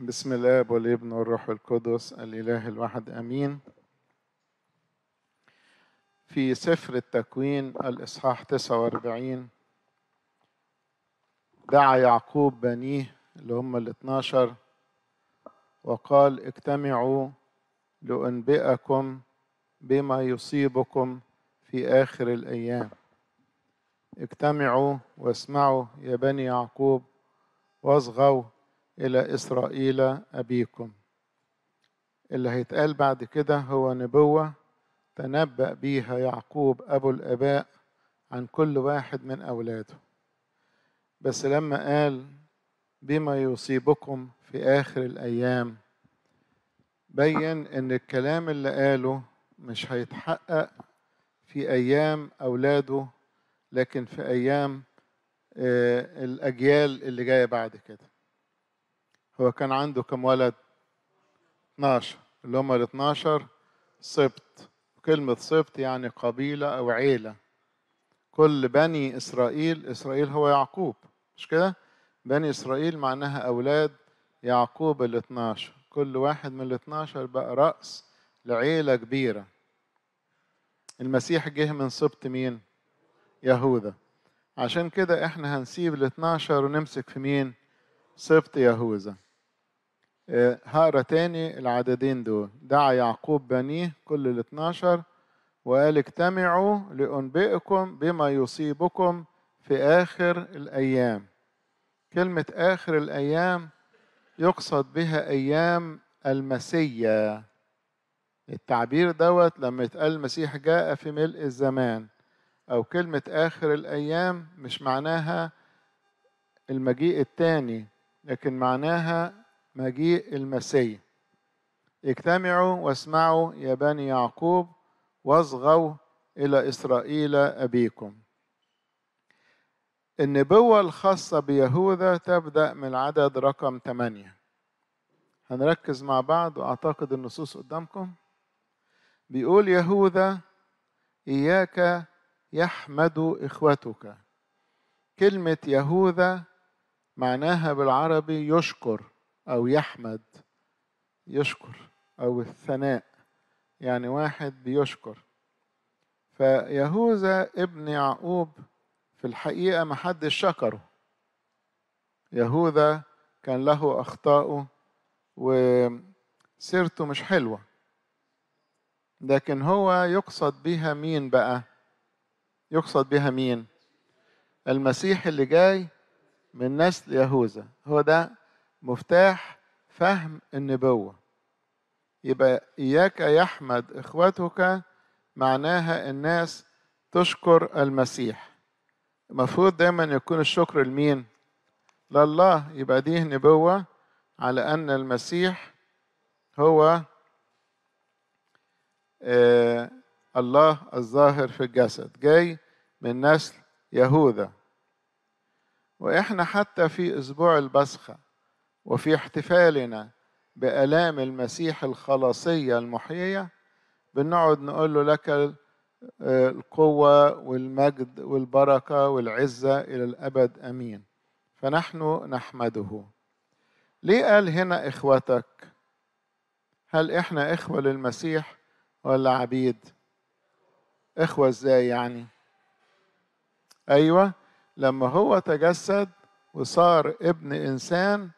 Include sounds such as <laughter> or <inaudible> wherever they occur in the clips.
بسم الاب والابن والروح القدس الاله الواحد امين في سفر التكوين الاصحاح 49 دعا يعقوب بنيه اللي هم الاثناشر وقال اجتمعوا لأنبئكم بما يصيبكم في آخر الأيام اجتمعوا واسمعوا يا بني يعقوب واصغوا إلى إسرائيل أبيكم اللي هيتقال بعد كده هو نبوة تنبأ بيها يعقوب أبو الآباء عن كل واحد من أولاده بس لما قال بما يصيبكم في آخر الأيام بين إن الكلام اللي قاله مش هيتحقق في أيام أولاده لكن في أيام آه، الأجيال اللي جاية بعد كده هو كان عنده كم ولد 12 اللي هم ال 12 سبط كلمة سبط يعني قبيلة أو عيلة كل بني إسرائيل إسرائيل هو يعقوب مش كده بني إسرائيل معناها أولاد يعقوب ال 12 كل واحد من ال 12 بقى رأس لعيلة كبيرة المسيح جه من سبط مين يهوذا عشان كده احنا هنسيب ال 12 ونمسك في مين سبط يهوذا هقرا آه، تاني العددين دول دعا يعقوب بنيه كل الاثناشر وقال اجتمعوا لأنبئكم بما يصيبكم في آخر الأيام كلمة آخر الأيام يقصد بها أيام المسية التعبير دوت لما يتقال المسيح جاء في ملء الزمان أو كلمة آخر الأيام مش معناها المجيء التاني لكن معناها مجيء المسيح اجتمعوا واسمعوا يا بني يعقوب واصغوا إلى إسرائيل أبيكم النبوة الخاصة بيهوذا تبدأ من العدد رقم 8 هنركز مع بعض وأعتقد النصوص قدامكم بيقول يهوذا إياك يحمد إخوتك كلمة يهوذا معناها بالعربي يشكر أو يحمد يشكر أو الثناء يعني واحد بيشكر فيهوذا ابن يعقوب في الحقيقة ما حدش شكره يهوذا كان له أخطاؤه وسيرته مش حلوة لكن هو يقصد بها مين بقى يقصد بها مين المسيح اللي جاي من نسل يهوذا هو ده مفتاح فهم النبوة يبقى إياك يحمد إخوتك معناها الناس تشكر المسيح المفروض دايما يكون الشكر لمين لله يبقى دي نبوة على أن المسيح هو آه الله الظاهر في الجسد جاي من نسل يهوذا وإحنا حتى في أسبوع البسخة وفي احتفالنا بآلام المسيح الخلاصية المحيية بنقعد نقول له لك القوة والمجد والبركة والعزة إلى الأبد أمين فنحن نحمده ليه قال هنا إخوتك هل إحنا إخوة للمسيح ولا عبيد إخوة إزاي يعني أيوة لما هو تجسد وصار ابن إنسان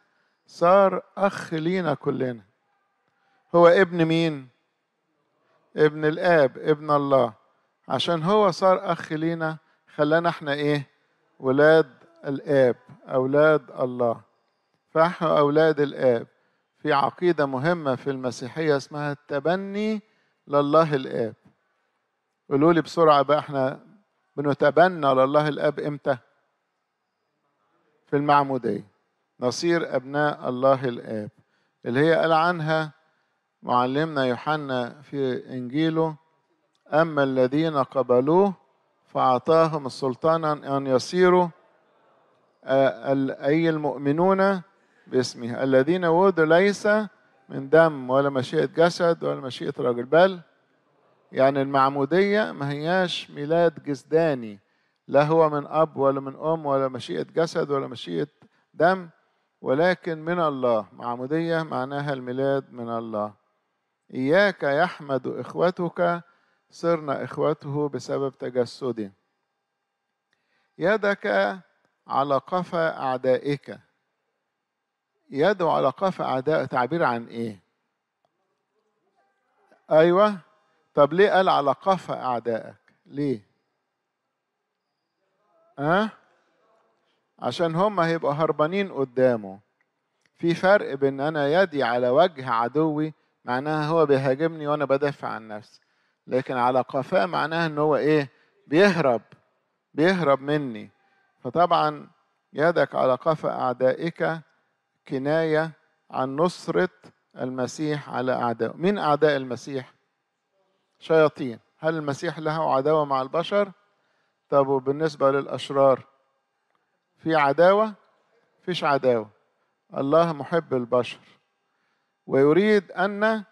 صار أخ لينا كلنا هو ابن مين؟ ابن الآب ابن الله عشان هو صار أخ لينا خلانا احنا إيه؟ ولاد الآب أولاد الله فاحنا أولاد الآب في عقيدة مهمة في المسيحية اسمها التبني لله الآب قولوا لي بسرعة بقى احنا بنتبنى لله الآب امتى؟ في المعمودية نصير أبناء الله الآب اللي هي قال عنها معلمنا يوحنا في إنجيله أما الذين قبلوه فأعطاهم السلطان أن يصيروا آه، أي المؤمنون باسمه الذين ولدوا ليس من دم ولا مشيئة جسد ولا مشيئة رجل بل يعني المعمودية ما هياش ميلاد جسداني لا هو من أب ولا من أم ولا مشيئة جسد ولا مشيئة دم ولكن من الله معمودية معناها الميلاد من الله إياك يحمد إخوتك صرنا إخوته بسبب تجسدي يدك على قفا أعدائك يد على قفا أعداء تعبير عن إيه؟ أيوه طب ليه قال على قفا أعدائك؟ ليه؟ ها؟ أه؟ عشان هم هيبقوا هربانين قدامه في فرق بين انا يدي على وجه عدوي معناها هو بيهاجمني وانا بدافع عن نفسي لكن على قفاه معناها ان هو ايه بيهرب بيهرب مني فطبعا يدك على قفا اعدائك كنايه عن نصره المسيح على اعدائه مين اعداء المسيح شياطين هل المسيح له عداوه مع البشر طب وبالنسبه للاشرار في عداوة فيش عداوة الله محب البشر ويريد أن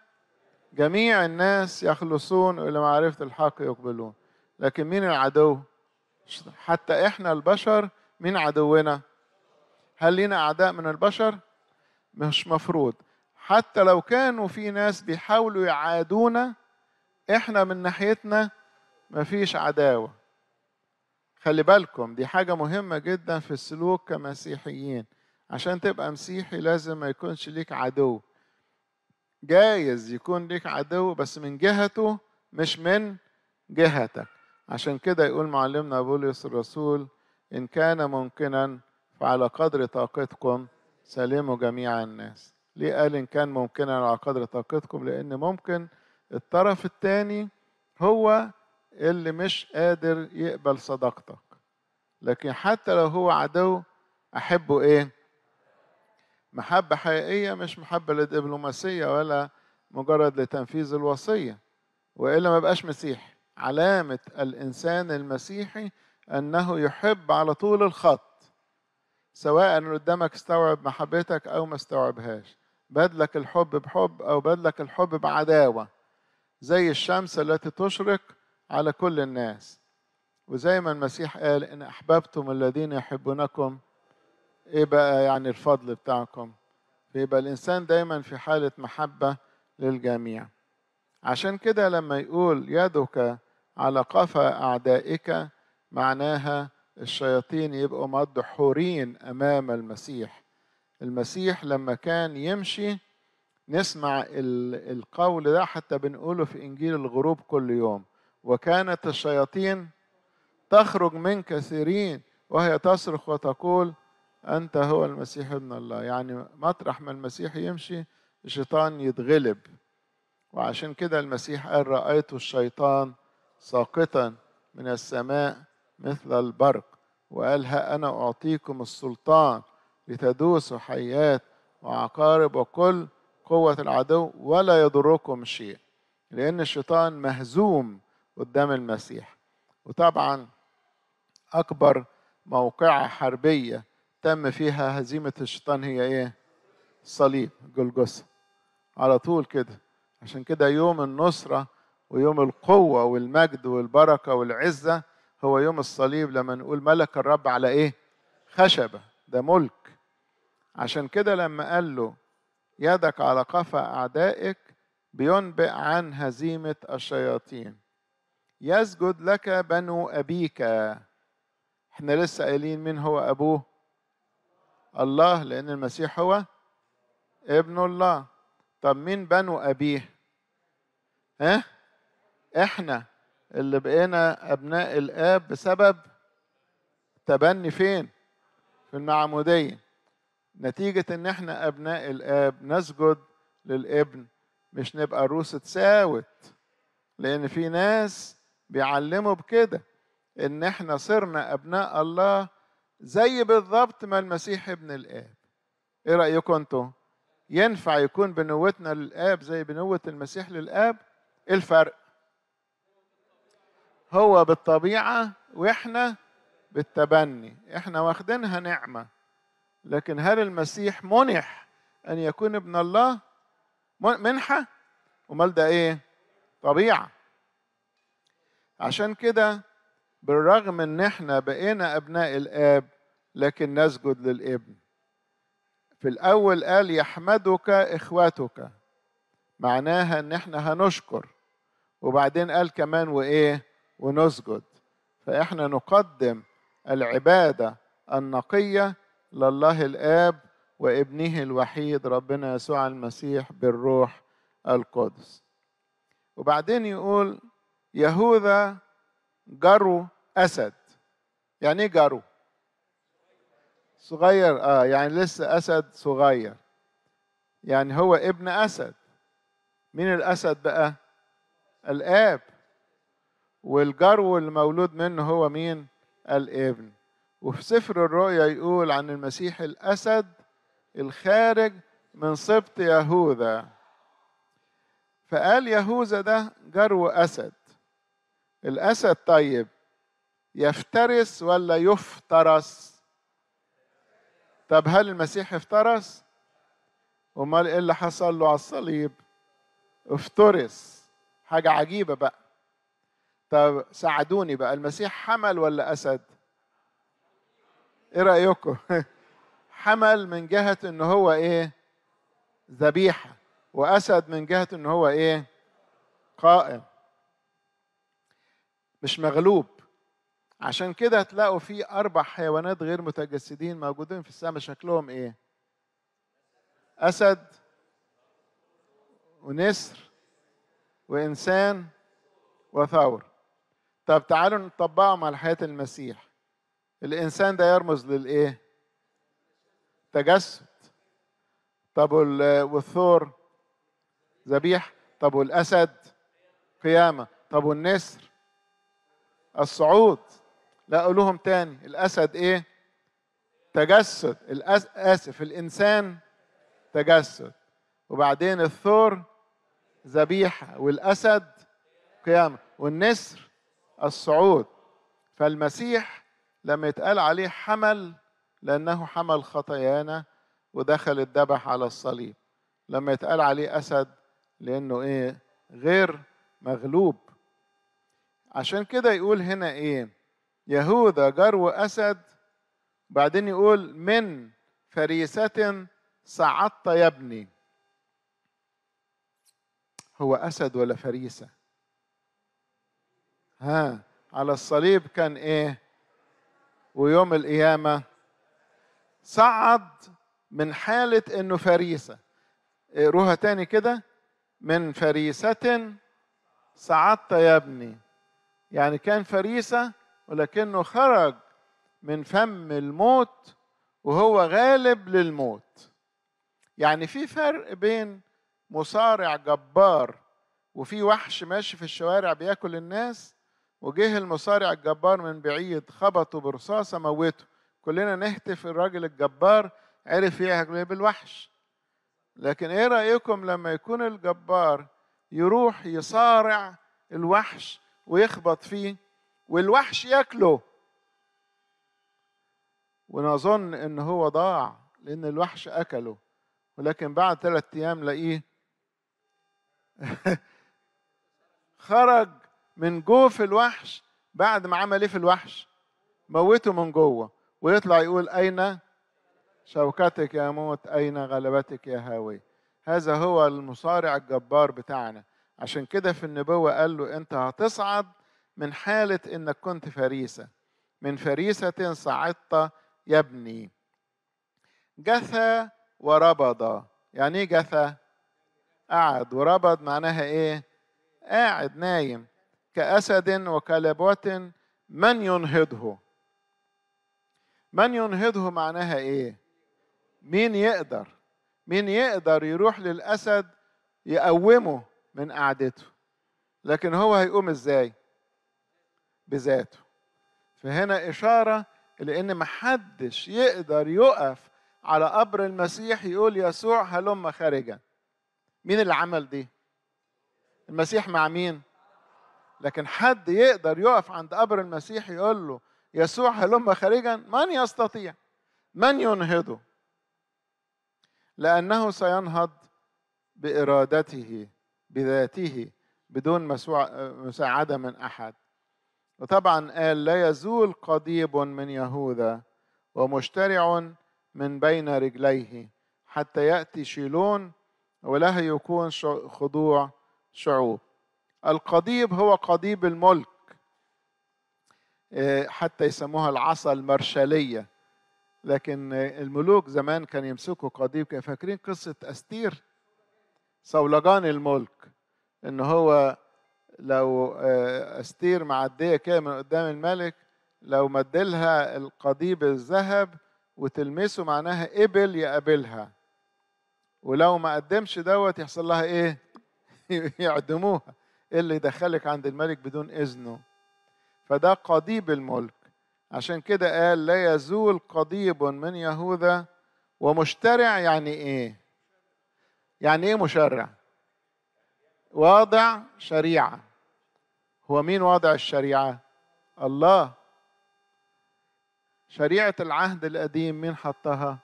جميع الناس يخلصون إلى معرفة الحق يقبلون لكن مين العدو حتى إحنا البشر مين عدونا هل لنا أعداء من البشر مش مفروض حتى لو كانوا في ناس بيحاولوا يعادونا احنا من ناحيتنا مفيش عداوه خلي بالكم دي حاجة مهمة جدا في السلوك كمسيحيين عشان تبقى مسيحي لازم ما يكونش ليك عدو جايز يكون ليك عدو بس من جهته مش من جهتك عشان كده يقول معلمنا بولس الرسول إن كان ممكنا فعلى قدر طاقتكم سلموا جميع الناس ليه قال إن كان ممكنا على قدر طاقتكم لأن ممكن الطرف الثاني هو اللي مش قادر يقبل صداقتك لكن حتى لو هو عدو احبه ايه محبه حقيقيه مش محبه للدبلوماسيه ولا مجرد لتنفيذ الوصيه والا ما بقاش مسيحي علامه الانسان المسيحي انه يحب على طول الخط سواء اللي قدامك استوعب محبتك او ما استوعبهاش بدلك الحب بحب او بدلك الحب بعداوه زي الشمس التي تشرق على كل الناس وزي ما المسيح قال ان احببتم الذين يحبونكم ايه بقى يعني الفضل بتاعكم فيبقى الانسان دايما في حاله محبه للجميع عشان كده لما يقول يدك على قفا اعدائك معناها الشياطين يبقوا مدحورين امام المسيح المسيح لما كان يمشي نسمع القول ده حتى بنقوله في انجيل الغروب كل يوم وكانت الشياطين تخرج من كثيرين وهي تصرخ وتقول أنت هو المسيح ابن الله يعني مطرح ما المسيح يمشي الشيطان يتغلب وعشان كده المسيح قال رأيت الشيطان ساقطا من السماء مثل البرق وقال ها أنا أعطيكم السلطان لتدوسوا حيات وعقارب وكل قوة العدو ولا يضركم شيء لأن الشيطان مهزوم قدام المسيح وطبعا أكبر موقعة حربية تم فيها هزيمة الشيطان هي إيه؟ صليب جلجسة على طول كده عشان كده يوم النصرة ويوم القوة والمجد والبركة والعزة هو يوم الصليب لما نقول ملك الرب على إيه؟ خشبة ده ملك عشان كده لما قال له يدك على قفا أعدائك بينبئ عن هزيمة الشياطين يسجد لك بنو أبيك احنا لسه قايلين من هو أبوه الله لأن المسيح هو ابن الله طب مين بنو أبيه ها احنا اللي بقينا أبناء الآب بسبب تبني فين في المعمودية نتيجة إن احنا أبناء الآب نسجد للابن مش نبقى روسة ساوت لأن في ناس بيعلموا بكده ان احنا صرنا ابناء الله زي بالظبط ما المسيح ابن الاب ايه رايكم انتم ينفع يكون بنوتنا للاب زي بنوه المسيح للاب ايه الفرق هو بالطبيعه واحنا بالتبني احنا واخدينها نعمه لكن هل المسيح منح ان يكون ابن الله منحه امال ده ايه طبيعه عشان كده بالرغم ان احنا بقينا ابناء الاب لكن نسجد للابن في الاول قال يحمدك اخوتك معناها ان احنا هنشكر وبعدين قال كمان وايه ونسجد فاحنا نقدم العباده النقيه لله الاب وابنه الوحيد ربنا يسوع المسيح بالروح القدس وبعدين يقول يهوذا جرو أسد يعني إيه جرو صغير آه يعني لسه أسد صغير يعني هو ابن أسد مين الأسد بقى؟ الآب والجرو المولود منه هو مين؟ الابن وفي سفر الرؤيا يقول عن المسيح الأسد الخارج من سبط يهوذا فقال يهوذا ده جرو أسد الاسد طيب يفترس ولا يفترس طب هل المسيح افترس امال ايه اللي حصل له على الصليب افترس حاجه عجيبه بقى طب ساعدوني بقى المسيح حمل ولا اسد ايه رايكم <laughs> حمل من جهه ان هو ايه ذبيحه واسد من جهه ان هو ايه قائم مش مغلوب عشان كده هتلاقوا في أربع حيوانات غير متجسدين موجودين في السماء شكلهم إيه؟ أسد ونسر وإنسان وثور طب تعالوا نطبقهم على حياة المسيح الإنسان ده يرمز للإيه؟ تجسد طب والثور ذبيح طب والأسد قيامة طب والنسر الصعود لا أقولهم لهم تاني الاسد ايه تجسد الأس... اسف الانسان تجسد وبعدين الثور ذبيحه والاسد قيامه والنسر الصعود فالمسيح لما يتقال عليه حمل لانه حمل خطايانا ودخل الذبح على الصليب لما يتقال عليه اسد لانه ايه غير مغلوب عشان كده يقول هنا ايه يهوذا جرو اسد بعدين يقول من فريسة صعدت يا ابني هو اسد ولا فريسه ها على الصليب كان ايه ويوم القيامه صعد من حاله انه فريسه اقروها تاني كده من فريسه صعدت يا ابني يعني كان فريسة ولكنه خرج من فم الموت وهو غالب للموت يعني في فرق بين مصارع جبار وفي وحش ماشي في الشوارع بياكل الناس وجه المصارع الجبار من بعيد خبطه برصاصه موته كلنا نهتف الراجل الجبار عرف يعمل بالوحش لكن ايه رايكم لما يكون الجبار يروح يصارع الوحش ويخبط فيه والوحش ياكله ونظن ان هو ضاع لان الوحش اكله ولكن بعد ثلاثة ايام لقيه <laughs> خرج من جوف الوحش بعد ما عمل ايه في الوحش موته من جوه ويطلع يقول اين شوكتك يا موت اين غلبتك يا هاوي هذا هو المصارع الجبار بتاعنا عشان كده في النبوة قال له أنت هتصعد من حالة إنك كنت فريسة من فريسة صعدت يا ابني جثى وربض يعني إيه جثى؟ قعد وربض معناها إيه؟ قاعد نايم كأسد وكلبوت من ينهضه من ينهضه معناها إيه؟ مين يقدر؟ مين يقدر يروح للأسد يقومه من قعدته لكن هو هيقوم ازاي بذاته فهنا اشاره لان محدش يقدر يقف على قبر المسيح يقول يسوع هلم خارجا مين اللي عمل دي المسيح مع مين لكن حد يقدر يقف عند قبر المسيح يقول له يسوع هلم خارجا من يستطيع من ينهضه لانه سينهض بارادته بذاته بدون مساعدة من أحد وطبعا قال لا يزول قضيب من يهوذا ومشترع من بين رجليه حتى يأتي شيلون وله يكون خضوع شعوب القضيب هو قضيب الملك آه، حتى يسموها العصا المرشلية لكن الملوك زمان كان يمسكوا قضيب كانوا فاكرين قصة أستير صولجان الملك ان هو لو آه، استير معديه كده من قدام الملك لو مدلها القضيب الذهب وتلمسه معناها قبل يقابلها ولو ما قدمش دوت يحصل لها ايه <laughs> يعدموها إيه اللي يدخلك عند الملك بدون اذنه فده قضيب الملك عشان كده قال لا يزول قضيب من يهوذا ومشترع يعني ايه يعني ايه مشرع واضع شريعه هو مين واضع الشريعه الله شريعه العهد القديم مين حطها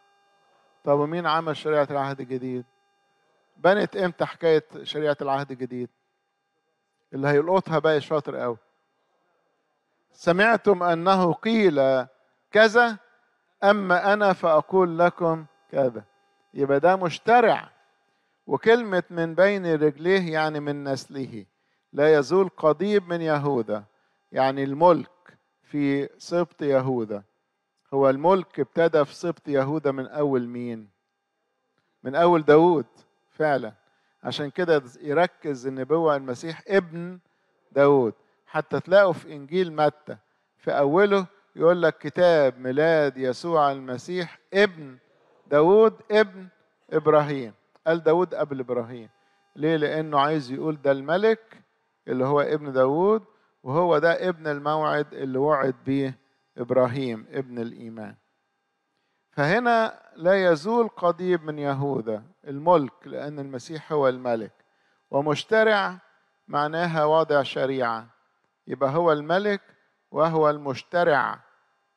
طب ومين عمل شريعه العهد الجديد بنت امتى حكايه شريعه العهد الجديد اللي هيلقطها بقى شاطر قوي سمعتم انه قيل كذا اما انا فاقول لكم كذا يبقى ده مشترع وكلمة من بين رجليه يعني من نسله لا يزول قضيب من يهوذا يعني الملك في سبط يهوذا هو الملك ابتدى في سبط يهوذا من أول مين؟ من أول داوود فعلا عشان كده يركز النبوة المسيح ابن داوود حتى تلاقوا في إنجيل متى في أوله يقول لك كتاب ميلاد يسوع المسيح ابن داوود ابن إبراهيم قال داود قبل إبراهيم ليه لأنه عايز يقول ده الملك اللي هو ابن داود وهو ده ابن الموعد اللي وعد بيه إبراهيم ابن الإيمان فهنا لا يزول قضيب من يهوذا الملك لأن المسيح هو الملك ومشترع معناها واضع شريعة يبقى هو الملك وهو المشترع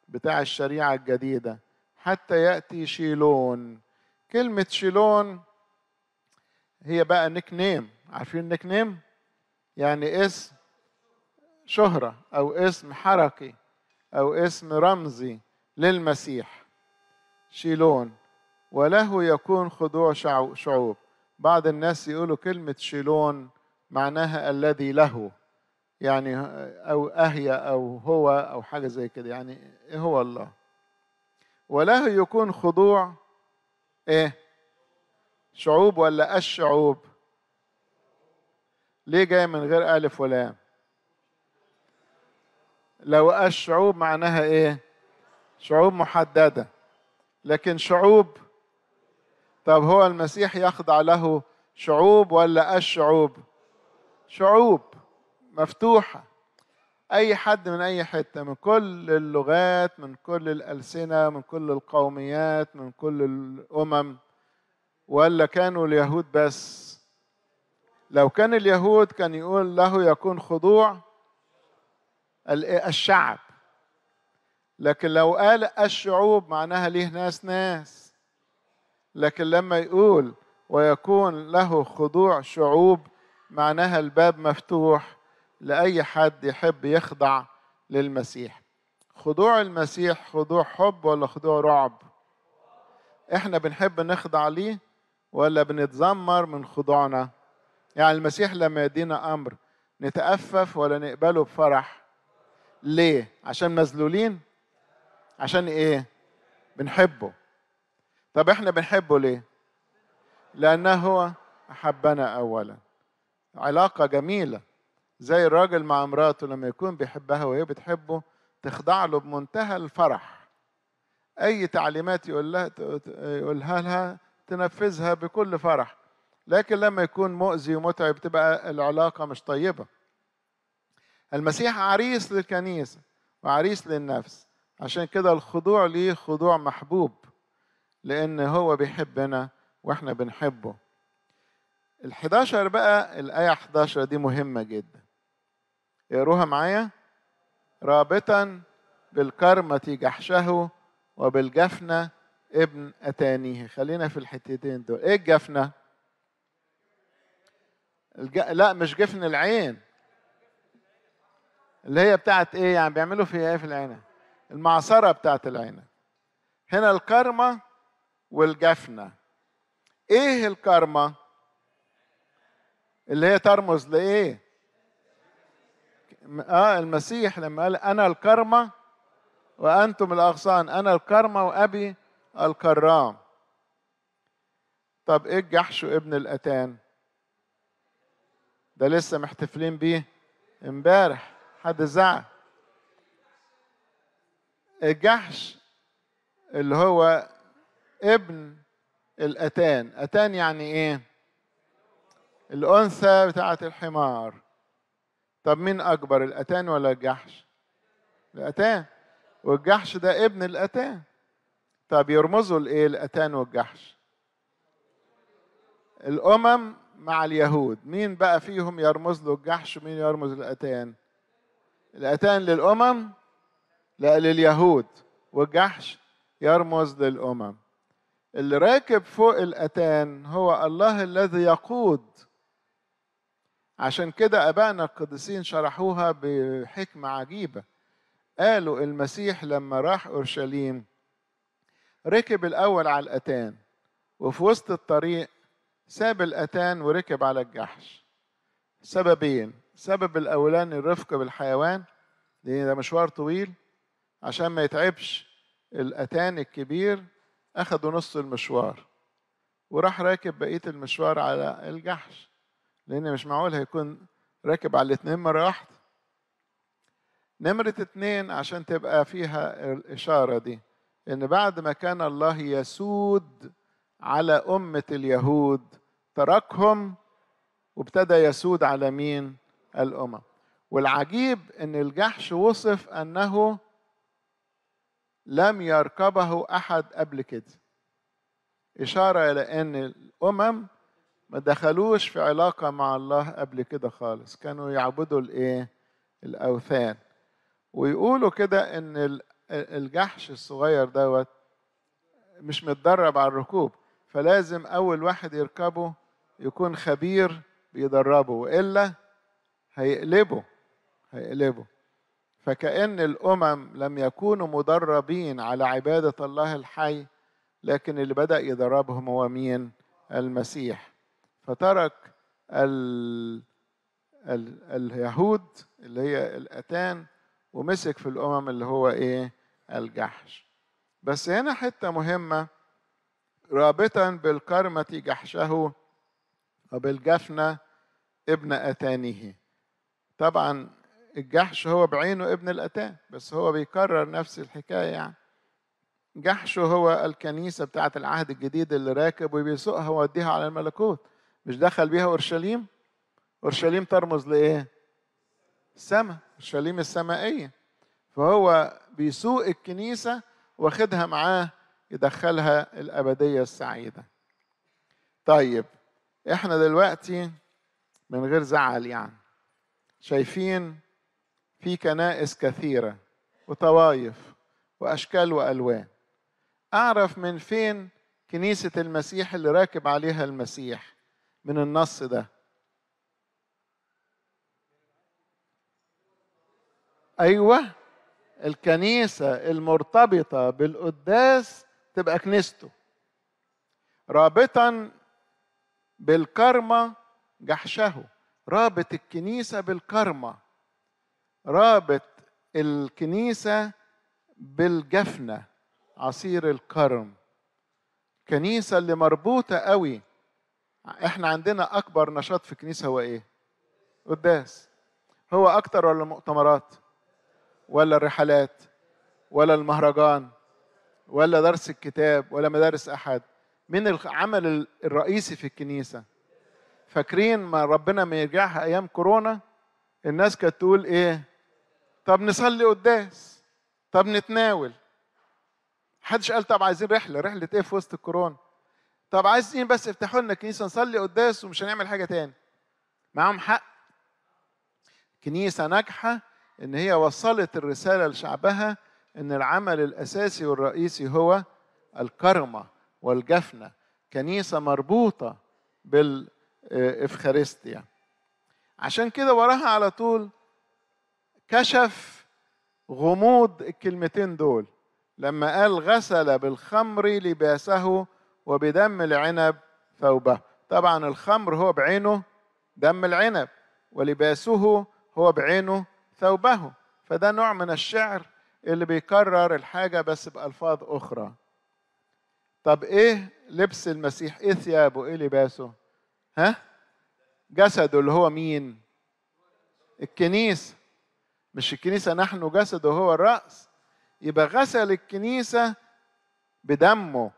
بتاع الشريعة الجديدة حتى يأتي شيلون كلمة شيلون هي بقى نيك نيم عارفين نيك نيم يعني اسم شهرة أو اسم حركي أو اسم رمزي للمسيح شيلون وله يكون خضوع شعوب بعض الناس يقولوا كلمة شيلون معناها الذي له يعني أو أهي أو هو أو حاجة زي كده يعني إيه هو الله وله يكون خضوع إيه شعوب ولا الشعوب ليه جاي من غير ألف ولام لو الشعوب معناها إيه شعوب محددة لكن شعوب طب هو المسيح يخضع له شعوب ولا الشعوب شعوب مفتوحة أي حد من أي حتة من كل اللغات من كل الألسنة من كل القوميات من كل الأمم ولا كانوا اليهود بس لو كان اليهود كان يقول له يكون خضوع الشعب لكن لو قال الشعوب معناها ليه ناس ناس لكن لما يقول ويكون له خضوع شعوب معناها الباب مفتوح لأي حد يحب يخضع للمسيح خضوع المسيح خضوع حب ولا خضوع رعب احنا بنحب نخضع ليه ولا بنتذمر من خضوعنا يعني المسيح لما يدينا امر نتأفف ولا نقبله بفرح ليه عشان مذلولين عشان ايه بنحبه طب احنا بنحبه ليه لانه هو احبنا اولا علاقه جميله زي الراجل مع امراته لما يكون بيحبها وهي بتحبه تخضع له بمنتهى الفرح اي تعليمات يقول لها يقولها لها تنفذها بكل فرح لكن لما يكون مؤذي ومتعب تبقى العلاقه مش طيبه المسيح عريس للكنيسه وعريس للنفس عشان كده الخضوع ليه خضوع محبوب لان هو بيحبنا واحنا بنحبه ال11 بقى الايه 11 دي مهمه جدا اقروها معايا رابطا بالكرمة جحشه وبالجفنة ابن أتانيه خلينا في الحتتين دول إيه الجفنة؟ الج... لا مش جفن العين اللي هي بتاعت إيه يعني بيعملوا فيها إيه في العين المعصرة بتاعت العين هنا الكرمة والجفنة إيه الكرمة؟ اللي هي ترمز لإيه؟ آه المسيح لما قال أنا الكرمة وأنتم الأغصان أنا الكرمة وأبي الكرام طب ايه الجحش ابن الاتان ده لسه محتفلين بيه امبارح حد زعل الجحش اللي هو ابن الاتان اتان يعني ايه الانثى بتاعه الحمار طب مين اكبر الاتان ولا الجحش الاتان والجحش ده ابن الاتان طب يرمزوا لايه الاتان والجحش الامم مع اليهود مين بقى فيهم يرمز له الجحش ومين يرمز الاتان الاتان للامم لا لليهود والجحش يرمز للامم اللي راكب فوق الاتان هو الله الذي يقود عشان كده ابائنا القديسين شرحوها بحكمه عجيبه قالوا المسيح لما راح اورشليم ركب الأول على الأتان وفي وسط الطريق ساب الأتان وركب على الجحش سببين سبب الأولاني الرفق بالحيوان لأن ده مشوار طويل عشان ما يتعبش الأتان الكبير أخدوا نص المشوار وراح راكب بقية المشوار على الجحش لأن مش معقول هيكون راكب على الاتنين مرة واحدة نمرة اتنين عشان تبقى فيها الإشارة دي ان بعد ما كان الله يسود على امه اليهود تركهم وابتدى يسود على مين الامم والعجيب ان الجحش وصف انه لم يركبه احد قبل كده اشاره الى ان الامم ما دخلوش في علاقه مع الله قبل كده خالص كانوا يعبدوا الايه الاوثان ويقولوا كده ان الجحش الصغير دوت مش متدرب على الركوب فلازم أول واحد يركبه يكون خبير بيدربه وإلا هيقلبه هيقلبه فكأن الأمم لم يكونوا مدربين على عبادة الله الحي لكن اللي بدأ يدربهم هو مين؟ المسيح فترك ال... ال... اليهود اللي هي الأتان ومسك في الأمم اللي هو إيه؟ الجحش بس هنا حتة مهمة رابطا بالكرمة جحشه وبالجفنة ابن أتانه طبعا الجحش هو بعينه ابن الأتان بس هو بيكرر نفس الحكاية يعني جحشه هو الكنيسة بتاعة العهد الجديد اللي راكب وبيسوقها ويوديها على الملكوت مش دخل بيها أورشليم أورشليم ترمز لإيه؟ السماء أورشليم السمائية فهو بيسوق الكنيسة واخدها معاه يدخلها الأبدية السعيدة طيب احنا دلوقتي من غير زعل يعني شايفين في كنائس كثيرة وطوايف وأشكال وألوان أعرف من فين كنيسة المسيح اللي راكب عليها المسيح من النص ده أيوه الكنيسة المرتبطة بالقداس تبقى كنيسته رابطا بالكرمة جحشه رابط الكنيسة بالكرمة رابط الكنيسة بالجفنة عصير الكرم الكنيسة اللي مربوطة قوي احنا عندنا أكبر نشاط في الكنيسة هو إيه؟ قداس هو أكتر ولا مؤتمرات؟ ولا الرحلات ولا المهرجان ولا درس الكتاب ولا مدارس أحد من العمل الرئيسي في الكنيسة فاكرين ما ربنا ما يرجعها أيام كورونا الناس كانت تقول إيه طب نصلي قداس طب نتناول حدش قال طب عايزين رحلة رحلة إيه في وسط الكورونا طب عايزين بس افتحوا لنا كنيسة نصلي قداس ومش هنعمل حاجة تاني معاهم حق كنيسة ناجحة ان هي وصلت الرساله لشعبها ان العمل الاساسي والرئيسي هو الكرمه والجفنه كنيسه مربوطه بالافخارستيا عشان كده وراها على طول كشف غموض الكلمتين دول لما قال غسل بالخمر لباسه وبدم العنب ثوبه طبعا الخمر هو بعينه دم العنب ولباسه هو بعينه ثوبه فده نوع من الشعر اللي بيكرر الحاجة بس بألفاظ أخرى طب إيه لبس المسيح إيه ثيابه إيه لباسه ها جسده اللي هو مين الكنيسة مش الكنيسة نحن جسده هو الرأس يبقى غسل الكنيسة بدمه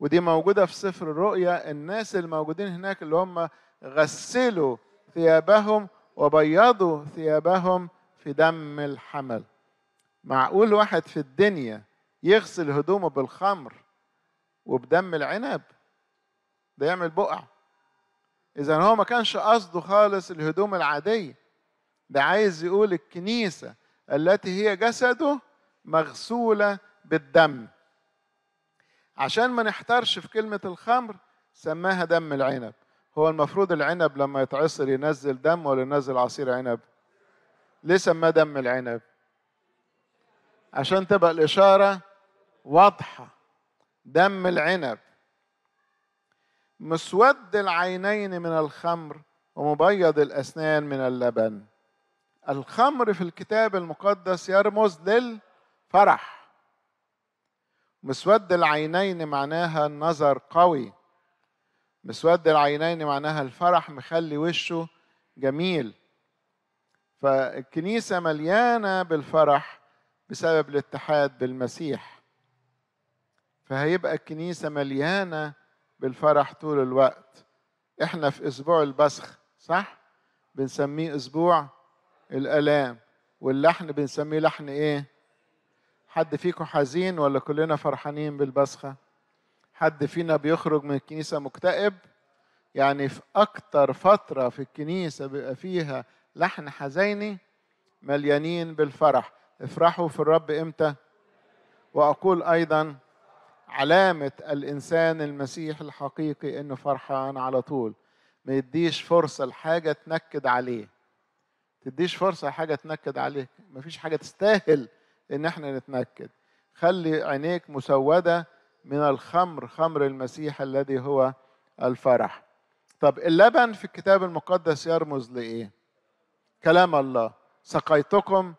ودي موجودة في سفر الرؤيا الناس الموجودين هناك اللي هم غسلوا ثيابهم وبيضوا ثيابهم في دم الحمل معقول واحد في الدنيا يغسل هدومه بالخمر وبدم العنب ده يعمل بقع اذا هو ما كانش قصده خالص الهدوم العاديه ده عايز يقول الكنيسه التي هي جسده مغسوله بالدم عشان ما نحترش في كلمه الخمر سماها دم العنب هو المفروض العنب لما يتعصر ينزل دم ولا ينزل عصير عنب ليه سماه دم العنب عشان تبقى الإشارة واضحة دم العنب مسود العينين من الخمر ومبيض الأسنان من اللبن الخمر في الكتاب المقدس يرمز للفرح مسود العينين معناها النظر قوي مسود العينين معناها الفرح مخلي وشه جميل فالكنيسة مليانة بالفرح بسبب الاتحاد بالمسيح فهيبقى الكنيسة مليانة بالفرح طول الوقت احنا في اسبوع البسخ صح بنسميه اسبوع الالام واللحن بنسميه لحن ايه حد فيكم حزين ولا كلنا فرحانين بالبسخه حد فينا بيخرج من الكنيسة مكتئب يعني في أكتر فترة في الكنيسة بيبقى فيها لحن حزيني مليانين بالفرح افرحوا في الرب إمتى وأقول أيضا علامة الإنسان المسيح الحقيقي إنه فرحان على طول ما يديش فرصة لحاجة تنكد عليه تديش فرصة لحاجه تنكد عليك فيش حاجة تستاهل إن احنا نتنكد خلي عينيك مسودة من الخمر خمر المسيح الذي هو الفرح طب اللبن في الكتاب المقدس يرمز لإيه كلام الله سقيتكم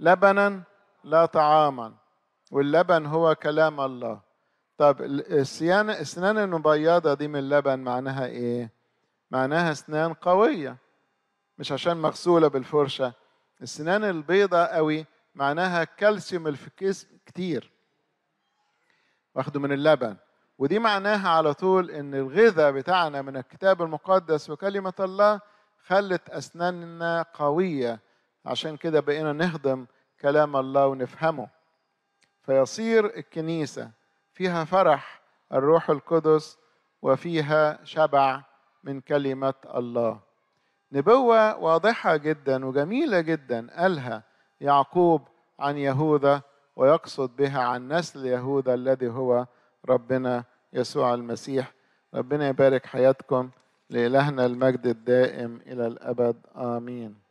لبنا لا طعاما واللبن هو كلام الله طب السيان اسنان المبيضه دي من اللبن معناها ايه معناها اسنان قويه مش عشان مغسوله بالفرشه السنان البيضاء قوي معناها كالسيوم اللي في الجسم كتير واخده من اللبن ودي معناها على طول ان الغذاء بتاعنا من الكتاب المقدس وكلمه الله خلت اسناننا قويه عشان كده بقينا نهضم كلام الله ونفهمه فيصير الكنيسه فيها فرح الروح القدس وفيها شبع من كلمه الله نبوه واضحه جدا وجميله جدا قالها يعقوب عن يهوذا ويقصد بها عن نسل يهوذا الذي هو ربنا يسوع المسيح ربنا يبارك حياتكم لإلهنا المجد الدائم إلى الأبد آمين